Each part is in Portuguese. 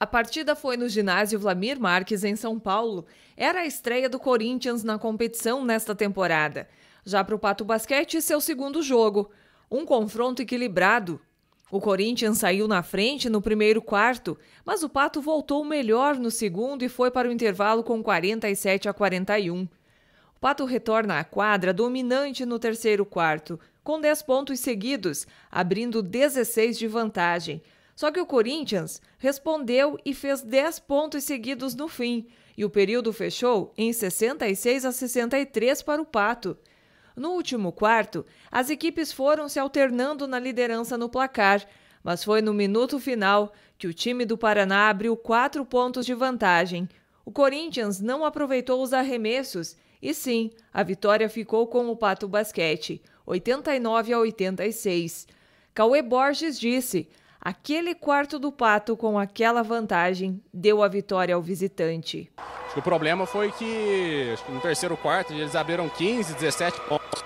A partida foi no ginásio Vlamir Marques, em São Paulo. Era a estreia do Corinthians na competição nesta temporada. Já para o Pato Basquete, seu segundo jogo. Um confronto equilibrado. O Corinthians saiu na frente no primeiro quarto, mas o Pato voltou melhor no segundo e foi para o intervalo com 47 a 41. O Pato retorna à quadra dominante no terceiro quarto, com 10 pontos seguidos, abrindo 16 de vantagem. Só que o Corinthians respondeu e fez 10 pontos seguidos no fim, e o período fechou em 66 a 63 para o Pato. No último quarto, as equipes foram se alternando na liderança no placar, mas foi no minuto final que o time do Paraná abriu quatro pontos de vantagem. O Corinthians não aproveitou os arremessos e sim, a vitória ficou com o Pato Basquete, 89 a 86. Cauê Borges disse: Aquele quarto do Pato com aquela vantagem deu a vitória ao visitante. o problema foi que, que no terceiro quarto eles abriram 15, 17 pontos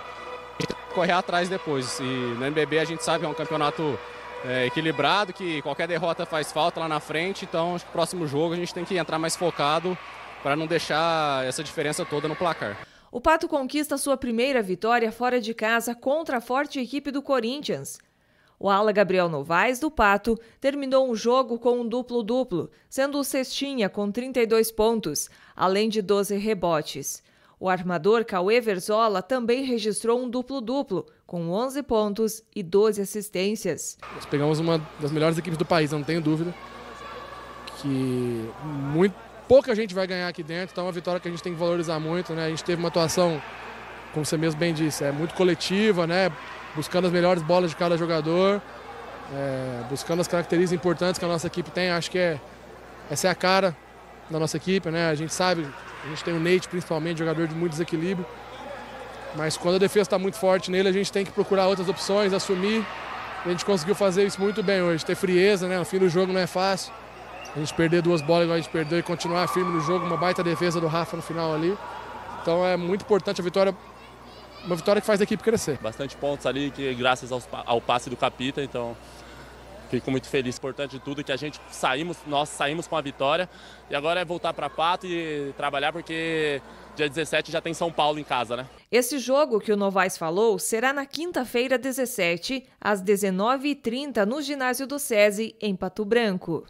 correr atrás depois. E no MBB a gente sabe que é um campeonato é, equilibrado, que qualquer derrota faz falta lá na frente. Então, acho que o próximo jogo a gente tem que entrar mais focado para não deixar essa diferença toda no placar. O Pato conquista sua primeira vitória fora de casa contra a forte equipe do Corinthians. O ala Gabriel Novaes do Pato terminou um jogo com um duplo-duplo, sendo o cestinha com 32 pontos, além de 12 rebotes. O armador Cauê Verzola também registrou um duplo-duplo, com 11 pontos e 12 assistências. Nós pegamos uma das melhores equipes do país, não tenho dúvida. Que muito, pouca gente vai ganhar aqui dentro, então é uma vitória que a gente tem que valorizar muito. Né? A gente teve uma atuação, como você mesmo bem disse, é muito coletiva, né? buscando as melhores bolas de cada jogador, é, buscando as características importantes que a nossa equipe tem. Acho que é, essa é a cara da nossa equipe, né? A gente sabe, a gente tem o Nate principalmente, jogador de muito desequilíbrio. Mas quando a defesa está muito forte nele, a gente tem que procurar outras opções, assumir. A gente conseguiu fazer isso muito bem hoje. Ter frieza, né? No fim do jogo não é fácil. A gente perder duas bolas igual a gente perdeu e continuar firme no jogo, uma baita defesa do Rafa no final ali. Então é muito importante a vitória uma vitória que faz a equipe crescer. Bastante pontos ali, que graças ao passe do Capita, então fico muito feliz. Importante de tudo que a gente saímos, nós saímos com a vitória e agora é voltar para Pato e trabalhar porque dia 17 já tem São Paulo em casa, né? Esse jogo que o Novaes falou será na quinta-feira 17 às 19h30 no ginásio do SESI em Pato Branco.